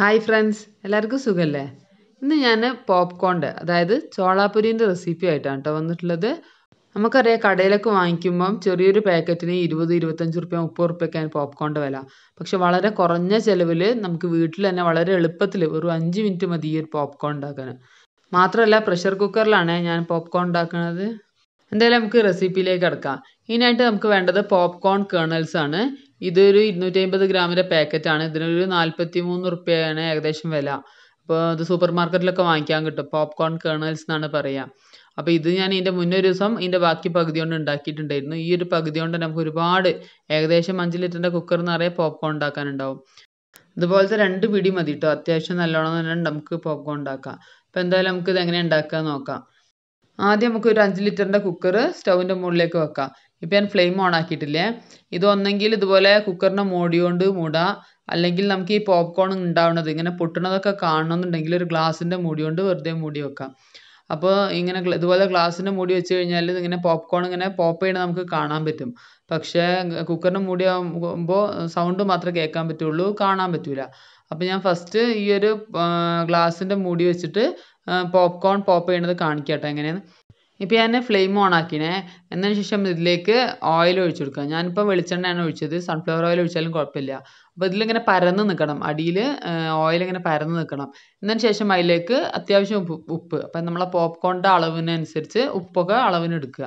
hi friends എല്ലാവർക്കും സുഖമല്ലേ ഇന്ന് ഞാൻ പോപ്കോണിൻ്റെ അതായത് ചോളാപുരീൻ്റെ റെസിപ്പി ആയിട്ടാണ് കേട്ടോ വന്നിട്ടുള്ളത് നമുക്കറിയാം കടയിലൊക്കെ വാങ്ങിക്കുമ്പം ചെറിയൊരു പാക്കറ്റിന് ഇരുപത് ഇരുപത്തഞ്ച് റുപ്യ മുപ്പത് റുപ്യൊക്കെയാണ് പോപ്കോണിൻ്റെ വില പക്ഷെ വളരെ കുറഞ്ഞ ചിലവിൽ നമുക്ക് വീട്ടിൽ തന്നെ വളരെ എളുപ്പത്തിൽ ഒരു അഞ്ച് മിനിറ്റ് മതി ഈ ഒരു പോപ്കോൺ ഉണ്ടാക്കാൻ മാത്രമല്ല പ്രഷർ കുക്കറിലാണ് ഞാൻ പോപ്കോൺ ഉണ്ടാക്കുന്നത് എന്തായാലും നമുക്ക് റെസിപ്പിയിലേക്ക് കിടക്കാം ഇതിനായിട്ട് നമുക്ക് വേണ്ടത് പോപ്കോൺ കേണൽസ് ആണ് ഇതൊരു ഇരുന്നൂറ്റമ്പത് ഗ്രാമിൻ്റെ പാക്കറ്റാണ് ഇതിനൊരു നാൽപ്പത്തി മൂന്ന് ഏകദേശം വില അപ്പോൾ ഇത് സൂപ്പർ മാർക്കറ്റിലൊക്കെ വാങ്ങിക്കാൻ കിട്ടും പോപ്കോൺ കേണൽസ് എന്നാണ് പറയുക അപ്പോൾ ഇത് ഞാൻ ഇതിൻ്റെ മുന്നേ ഒരു ദിവസം ഇതിൻ്റെ ബാക്കി പകുതി കൊണ്ട് ഉണ്ടാക്കിയിട്ടുണ്ടായിരുന്നു ഈ ഒരു പകുതി കൊണ്ട് നമുക്ക് ഒരുപാട് ഏകദേശം അഞ്ച് ലിറ്ററിൻ്റെ കുക്കർ നിറയെ പോപ്കോൺ ഉണ്ടാക്കാനുണ്ടാവും ഇതുപോലത്തെ രണ്ട് പിടി മതി കേട്ടോ അത്യാവശ്യം നല്ലോണം തന്നെ നമുക്ക് പോപ്കോൺ ഉണ്ടാക്കാം അപ്പോൾ എന്തായാലും നമുക്ക് ഇത് എങ്ങനെ ഉണ്ടാക്കുക നോക്കാം ആദ്യം നമുക്ക് ഒരു അഞ്ച് ലിറ്ററിൻ്റെ കുക്കർ സ്റ്റൗവിൻ്റെ മുകളിലേക്ക് വെക്കാം ഇപ്പം ഞാൻ ഫ്ലെയിം ഓൺ ആക്കിയിട്ടില്ലേ ഇതൊന്നെങ്കിൽ ഇതുപോലെ കുക്കറിൻ്റെ മോടി കൊണ്ട് മൂടാം അല്ലെങ്കിൽ നമുക്ക് ഈ പോപ്കോൺ ഉണ്ടാവുന്നത് ഇങ്ങനെ പൊട്ടണതൊക്കെ കാണണമെന്നുണ്ടെങ്കിൽ ഒരു ഗ്ലാസിൻ്റെ മൂടി കൊണ്ട് വെറുതെ മൂടി വെക്കാം അപ്പോൾ ഇങ്ങനെ ഇതുപോലെ ഗ്ലാസിൻ്റെ മൂടി വെച്ച് കഴിഞ്ഞാൽ ഇങ്ങനെ പോപ്കോൺ ഇങ്ങനെ പോപ്പ് ചെയ്യണത് നമുക്ക് കാണാൻ പറ്റും പക്ഷേ കുക്കറിൻ്റെ മൂടി ആകുമ്പോൾ സൗണ്ട് മാത്രമേ കേൾക്കാൻ പറ്റുള്ളൂ കാണാൻ പറ്റില്ല അപ്പോൾ ഞാൻ ഫസ്റ്റ് ഈ ഒരു ഗ്ലാസിൻ്റെ മൂടി വെച്ചിട്ട് പോപ്കോൺ പോപ്പ് ചെയ്യണത് കാണിക്കാം കേട്ടോ എങ്ങനെയാണ് ഇപ്പോൾ ഞാൻ ഫ്ലെയിം ഓൺ ആക്കിയേ എന്നതിന് ശേഷം ഇതിലേക്ക് ഓയിൽ ഒഴിച്ചു കൊടുക്കുക ഞാനിപ്പോൾ വെളിച്ചെണ്ണയാണ് ഒഴിച്ചത് സൺഫ്ലവർ ഓയിൽ ഒഴിച്ചാലും കുഴപ്പമില്ല അപ്പോൾ ഇതിലിങ്ങനെ പരന്ന് നിൽക്കണം അടിയിൽ ഓയിൽ ഇങ്ങനെ പരന്ന് നിൽക്കണം എന്നതിന് ശേഷം അതിലേക്ക് അത്യാവശ്യം ഉപ്പ് ഉപ്പ് അപ്പം നമ്മളെ പോപ്കോണിൻ്റെ അളവിനനുസരിച്ച് ഉപ്പൊക്കെ അളവിന് എടുക്കുക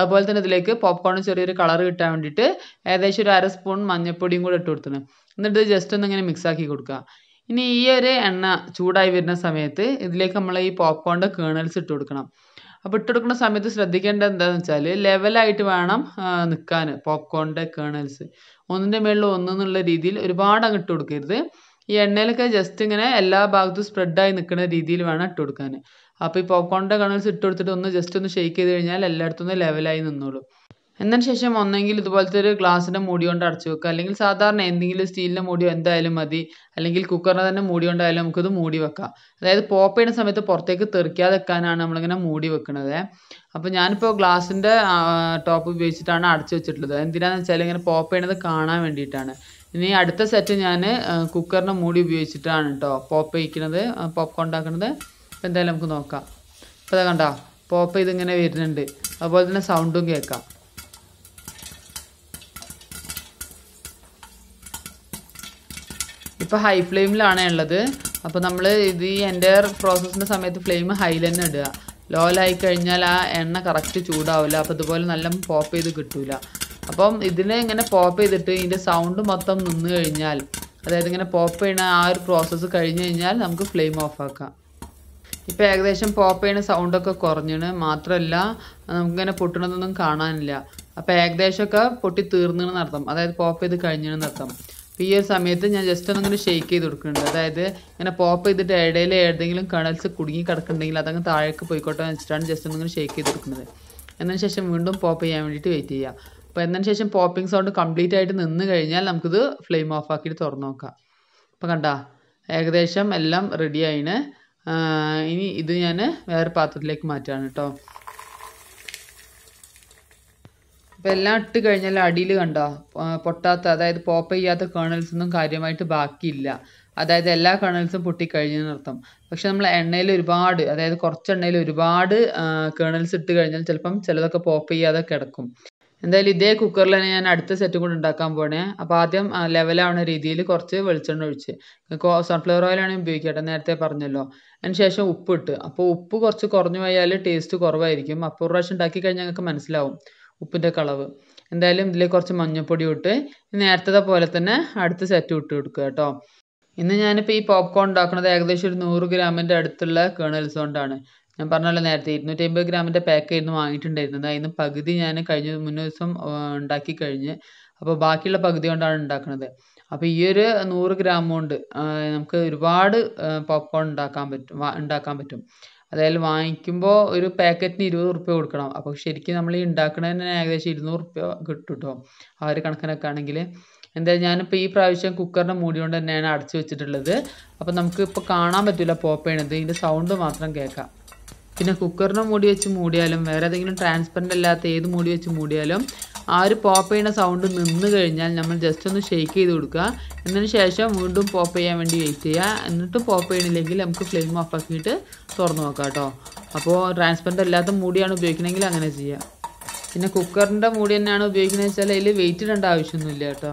അതുപോലെ തന്നെ ഇതിലേക്ക് പോപ്കോണിന് ചെറിയൊരു കളർ കിട്ടാൻ വേണ്ടിയിട്ട് ഏകദേശം ഒരു അര സ്പൂൺ മഞ്ഞൾപ്പൊടിയും കൂടെ ഇട്ട് കൊടുത്തണം എന്നിട്ട് ജസ്റ്റ് ഒന്ന് ഇങ്ങനെ മിക്സ് ആക്കി കൊടുക്കുക ഇനി ഈ ഒരു എണ്ണ ചൂടായി വരുന്ന സമയത്ത് ഇതിലേക്ക് നമ്മൾ ഈ പോപ്കോണിൻ്റെ കേണൽസ് ഇട്ട് കൊടുക്കണം അപ്പോൾ ഇട്ട് സമയത്ത് ശ്രദ്ധിക്കേണ്ടത് എന്താണെന്ന് വെച്ചാൽ ലെവലായിട്ട് വേണം നിൽക്കാൻ പോപ്കോണിൻ്റെ കേണൽസ് ഒന്നിൻ്റെ മുകളിൽ ഒന്ന് എന്നുള്ള രീതിയിൽ ഒരുപാട് അങ്ങ് ഇട്ട് കൊടുക്കരുത് ഈ എണ്ണയിലൊക്കെ ജസ്റ്റ് ഇങ്ങനെ എല്ലാ ഭാഗത്തും സ്പ്രെഡായി നിൽക്കുന്ന രീതിയിൽ വേണം ഇട്ട് കൊടുക്കാൻ അപ്പോൾ ഈ പോപ്കോണിൻ്റെ കേണൽസ് ഇട്ട് കൊടുത്തിട്ട് ഒന്ന് ജസ്റ്റ് ഒന്ന് ഷെയ്ക്ക് ചെയ്ത് കഴിഞ്ഞാൽ എല്ലായിടത്തും ഒന്ന് ലെവലായി നിന്നോളും എന്നതിന് ശേഷം ഒന്നെങ്കിൽ ഇതുപോലത്തെ ഒരു ഗ്ലാസിൻ്റെ മൂടി കൊണ്ട് അടച്ചു വെക്കുക അല്ലെങ്കിൽ സാധാരണ എന്തെങ്കിലും സ്റ്റീലിൻ്റെ മൂടിയോ എന്തായാലും മതി അല്ലെങ്കിൽ കുക്കറിനെ തന്നെ മൂടി കൊണ്ടായാലും നമുക്കിത് മൂടി വെക്കാം അതായത് പോപ്പ് ചെയ്യുന്ന സമയത്ത് പുറത്തേക്ക് തെറിക്കാതെ വെക്കാനാണ് നമ്മളിങ്ങനെ മൂടി വെക്കുന്നത് അപ്പോൾ ഞാനിപ്പോൾ ഗ്ലാസിൻ്റെ ടോപ്പ് ഉപയോഗിച്ചിട്ടാണ് അടച്ചു വെച്ചിട്ടുള്ളത് എന്തിനാണെന്ന് വെച്ചാൽ ഇങ്ങനെ പോപ്പ് ചെയ്യുന്നത് കാണാൻ വേണ്ടിയിട്ടാണ് ഇനി അടുത്ത സെറ്റ് ഞാൻ കുക്കറിൻ്റെ മൂടി ഉപയോഗിച്ചിട്ടാണ് കേട്ടോ പോപ്പ് വയ്ക്കുന്നത് പോപ്കോൺ ഉണ്ടാക്കുന്നത് എന്തായാലും നമുക്ക് നോക്കാം ഇപ്പോൾ കണ്ടോ പോപ്പ് ഇതിങ്ങനെ വരുന്നുണ്ട് അതുപോലെ തന്നെ സൗണ്ടും കേൾക്കാം ഇപ്പോൾ ഹൈ ഫ്ലെയിമിലാണ് ഉള്ളത് അപ്പോൾ നമ്മൾ ഇത് ഈ എൻ്റെ പ്രോസസ്സിൻ്റെ സമയത്ത് ഫ്ലെയിം ഹൈ തന്നെ ഇടുക ലോലായി കഴിഞ്ഞാൽ ആ എണ്ണ കറക്റ്റ് ചൂടാവില്ല അപ്പോൾ ഇതുപോലെ നല്ല പോപ്പ് ചെയ്ത് കിട്ടില്ല അപ്പം ഇതിനെ ഇങ്ങനെ പോപ്പ് ചെയ്തിട്ട് ഇതിൻ്റെ സൗണ്ട് മൊത്തം നിന്ന് കഴിഞ്ഞാൽ അതായത് ഇങ്ങനെ പോപ്പ് ചെയ്യണ ആ ഒരു പ്രോസസ്സ് കഴിഞ്ഞ് കഴിഞ്ഞാൽ നമുക്ക് ഫ്ലെയിം ഓഫ് ആക്കാം ഇപ്പോൾ ഏകദേശം പോപ്പ് ചെയ്യണ സൗണ്ടൊക്കെ കുറഞ്ഞിന് മാത്രമല്ല നമുക്കിങ്ങനെ പൊട്ടണതൊന്നും കാണാനില്ല അപ്പോൾ ഏകദേശമൊക്കെ പൊട്ടി തീർന്നു നടത്തും അതായത് പോപ്പ് ചെയ്ത് കഴിഞ്ഞു നടത്തും ഈ ഒരു സമയത്ത് ഞാൻ ജസ്റ്റ് ഒന്നിങ്ങനെ ഷെയ്ക്ക് ചെയ്ത് കൊടുക്കുന്നുണ്ട് അതായത് ഇങ്ങനെ പോപ്പ് ചെയ്തിട്ട് ഇടയിൽ ഏതെങ്കിലും കണൽസ് കുടുങ്ങി കിടക്കുന്നുണ്ടെങ്കിൽ അതങ്ങ് താഴേക്ക് പോയിക്കോട്ടെ എന്ന് വെച്ചിട്ടാണ് ജസ്റ്റ് ഒന്നിങ്ങനെ ഷെയ്ക്ക് ചെയ്ത് കൊടുക്കുന്നത് എന്നതിന് ശേഷം വീണ്ടും പോപ്പ് ചെയ്യാൻ വേണ്ടിയിട്ട് വെയിറ്റ് ചെയ്യുക അപ്പോൾ എന്നതിന് ശേഷം പോപ്പിംഗ് സൗണ്ട് കംപ്ലീറ്റ് ആയിട്ട് നിന്ന് കഴിഞ്ഞാൽ നമുക്കിത് ഫ്ലെയിം ഓഫ് ആക്കിയിട്ട് തുറന്നു നോക്കാം അപ്പോൾ കണ്ട ഏകദേശം എല്ലാം റെഡി ആയിന് ഇനി ഇത് ഞാൻ വേറെ പാത്രത്തിലേക്ക് മാറ്റുകയാണ് കേട്ടോ ഇപ്പം എല്ലാം ഇട്ട് കഴിഞ്ഞാൽ അടിയിൽ കണ്ടോ പൊട്ടാത്ത അതായത് പോപ്പ് ചെയ്യാത്ത കേണൽസ് ഒന്നും കാര്യമായിട്ട് ബാക്കിയില്ല അതായത് എല്ലാ കേണൽസും പൊട്ടിക്കഴിഞ്ഞു നിർത്തും പക്ഷെ നമ്മൾ എണ്ണയിൽ ഒരുപാട് അതായത് കുറച്ച് എണ്ണയിൽ ഒരുപാട് കേണൽസ് ഇട്ട് കഴിഞ്ഞാൽ ചിലപ്പം ചിലതൊക്കെ പോപ്പ് ചെയ്യാതെ കിടക്കും എന്തായാലും ഇതേ കുക്കറിൽ തന്നെ ഞാൻ അടുത്ത സെറ്റും കൂടി ഉണ്ടാക്കാൻ പോണേ അപ്പോൾ ആദ്യം ലെവലാവുന്ന രീതിയിൽ കുറച്ച് വെളിച്ചെണ്ണ ഒഴിച്ച് സൺഫ്ലവർ ഓയിലാണ് ഉപയോഗിക്കട്ടെ നേരത്തെ പറഞ്ഞല്ലോ അതിന് ശേഷം ഉപ്പ് ഇട്ട് അപ്പോൾ ഉപ്പ് കുറച്ച് കുറഞ്ഞു പോയാൽ ടേസ്റ്റ് കുറവായിരിക്കും അപ്പോൾ പ്രാവശ്യം ഉണ്ടാക്കി കഴിഞ്ഞാൽ ഞങ്ങൾക്ക് മനസ്സിലാവും ഉപ്പിൻ്റെ കളവ് എന്തായാലും ഇതിലേക്ക് കുറച്ച് മഞ്ഞൾപ്പൊടി ഇട്ട് നേരത്തെ പോലെ തന്നെ അടുത്ത സെറ്റ് ഇട്ട് കൊടുക്കുക കേട്ടോ ഇന്ന് ഞാനിപ്പോൾ ഈ പോപ്കോൺ ഉണ്ടാക്കുന്നത് ഏകദേശം ഒരു നൂറ് ഗ്രാമിൻ്റെ അടുത്തുള്ള കേണൽസ് കൊണ്ടാണ് ഞാൻ പറഞ്ഞല്ലോ നേരത്തെ ഇരുന്നൂറ്റി അമ്പത് ഗ്രാമിൻ്റെ പാക്കായിരുന്നു വാങ്ങിയിട്ടുണ്ടായിരുന്നത് അതിന് പകുതി ഞാൻ കഴിഞ്ഞ മുന്നേ ദിവസം ഉണ്ടാക്കി കഴിഞ്ഞ് അപ്പോൾ ബാക്കിയുള്ള പകുതി കൊണ്ടാണ് ഉണ്ടാക്കുന്നത് അപ്പോൾ ഈ ഒരു നൂറ് ഗ്രാം കൊണ്ട് നമുക്ക് ഒരുപാട് പോപ്കോൺ ഉണ്ടാക്കാൻ പറ്റും ഉണ്ടാക്കാൻ പറ്റും അതായത് വാങ്ങിക്കുമ്പോൾ ഒരു പാക്കറ്റിന് ഇരുപത് ഉറുപ്പ്യ കൊടുക്കണം അപ്പോൾ ശരിക്കും നമ്മൾ ഈ തന്നെ ഏകദേശം ഇരുന്നൂറ് ഉറുപ്പ്യ കിട്ടും കേട്ടോ ആ ഒരു കണക്കിനൊക്കെ ആണെങ്കിൽ എന്തായാലും ഞാനിപ്പോൾ ഈ പ്രാവശ്യം കുക്കറിൻ്റെ മൂടി കൊണ്ട് തന്നെയാണ് അടച്ചു വെച്ചിട്ടുള്ളത് അപ്പോൾ നമുക്ക് ഇപ്പോൾ കാണാൻ പറ്റില്ല പോപ്പേണത് ചെയ്യണത് ഇതിൻ്റെ സൗണ്ട് മാത്രം കേൾക്കാം പിന്നെ കുക്കറിൻ്റെ മൂടി വെച്ച് മൂടിയാലും വേറെ ഏതെങ്കിലും ട്രാൻസ്പെറൻ്റ് അല്ലാത്ത ഏത് മൂടി വെച്ച് മൂടിയാലും ആ ഒരു പോപ്പ് ചെയ്യുന്ന സൗണ്ട് നിന്ന് കഴിഞ്ഞാൽ നമ്മൾ ജസ്റ്റ് ഒന്ന് ഷെയ്ക്ക് ചെയ്ത് കൊടുക്കുക എന്നതിന് ശേഷം വീണ്ടും പോപ്പ് ചെയ്യാൻ വേണ്ടി വെയിറ്റ് ചെയ്യുക എന്നിട്ട് പോപ്പ് ചെയ്യണില്ലെങ്കിൽ നമുക്ക് ഫ്ലെയിം ഓഫ് ആക്കിയിട്ട് തുറന്നു നോക്കാം കേട്ടോ അപ്പോൾ ട്രാൻസ്പെറൻ്റ് അല്ലാത്ത മൂടിയാണ് ഉപയോഗിക്കണമെങ്കിൽ അങ്ങനെ ചെയ്യാം പിന്നെ കുക്കറിൻ്റെ മൂടി തന്നെയാണ് ഉപയോഗിക്കുന്നത് വെച്ചാൽ അതിൽ വെയിറ്റ് ഇടേണ്ട ആവശ്യമൊന്നുമില്ല കേട്ടോ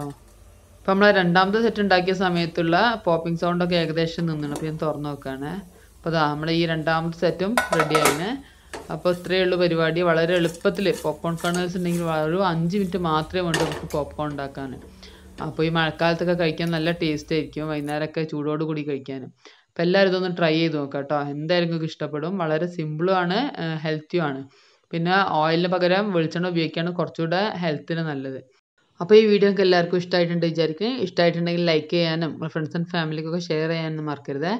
അപ്പോൾ നമ്മൾ രണ്ടാമത്തെ സെറ്റ് ഉണ്ടാക്കിയ സമയത്തുള്ള പോപ്പിംഗ് സൗണ്ടൊക്കെ ഏകദേശം നിന്നാണ് അപ്പോൾ ഞാൻ തുറന്നു നോക്കുകയാണ് അപ്പോൾ അതാ നമ്മുടെ ഈ രണ്ടാമത്തെ സെറ്റും റെഡിയാണ് അപ്പോൾ ഇത്രയേ ഉള്ളൂ പരിപാടി വളരെ എളുപ്പത്തിൽ പോപ്കോൺ കണ്ണേഴ്സ് ഉണ്ടെങ്കിൽ ഒരു അഞ്ച് മിനിറ്റ് മാത്രമേ വേണ്ടൂ നമുക്ക് പോപ്കോൺ ഉണ്ടാക്കാൻ അപ്പോൾ ഈ മഴക്കാലത്തൊക്കെ കഴിക്കാൻ നല്ല ടേസ്റ്റ് ആയിരിക്കും വൈകുന്നേരമൊക്കെ ചൂടോട് കൂടി കഴിക്കാൻ അപ്പോൾ എല്ലാവരും ഇതൊന്ന് ട്രൈ ചെയ്ത് നോക്കാം കേട്ടോ എന്തായാലും നിങ്ങൾക്ക് ഇഷ്ടപ്പെടും വളരെ സിമ്പിളുമാണ് ഹെൽത്തിയുമാണ് പിന്നെ ഓയിലിന് പകരം വെളിച്ചെണ്ണ ഉപയോഗിക്കുകയാണ് കുറച്ചുകൂടെ ഹെൽത്തിന് നല്ലത് അപ്പോൾ ഈ വീഡിയോ നിങ്ങൾക്ക് എല്ലാവർക്കും ഇഷ്ടമായിട്ടുണ്ട് വിചാരിക്കും ഇഷ്ടമായിട്ടുണ്ടെങ്കിൽ ലൈക്ക് ചെയ്യാനും നമ്മുടെ ഫ്രണ്ട്സ് ആൻഡ് ഫാമിലിക്കൊക്കെ ഷെയർ ചെയ്യാനും മറക്കരുത്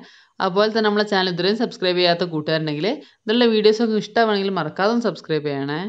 അതുപോലെ തന്നെ നമ്മളെ ചാനൽ ഇതുവരെയും സബ്സ്ക്രൈബ് ചെയ്യാത്ത കൂട്ടുകാരുണ്ടെങ്കിൽ ഇതുള്ള വീഡിയോസൊക്കെ ഇഷ്ടമാണെങ്കിൽ മറക്കാതെ ഒന്ന് സബ്സ്ക്രൈബ് ചെയ്യണേ